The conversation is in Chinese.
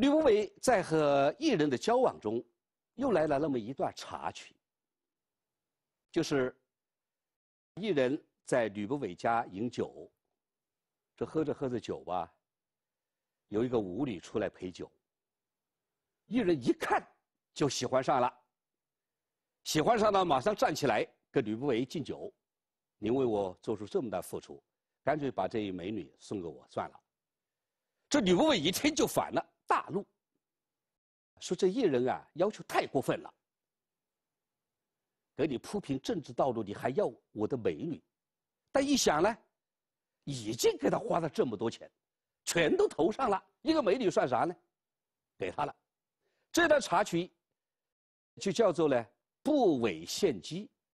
吕不韦在和艺人的交往中，又来了那么一段插曲。就是艺人，在吕不韦家饮酒，这喝着喝着酒吧，有一个舞女出来陪酒。艺人一看就喜欢上了，喜欢上了马上站起来跟吕不韦敬酒：“您为我做出这么大付出，干脆把这一美女送给我算了。”这吕不韦一听就反了。大陆，说这艺人啊要求太过分了，给你铺平政治道路，你还要我的美女，但一想呢，已经给他花了这么多钱，全都投上了，一个美女算啥呢？给他了，这段插曲就叫做呢部委献机。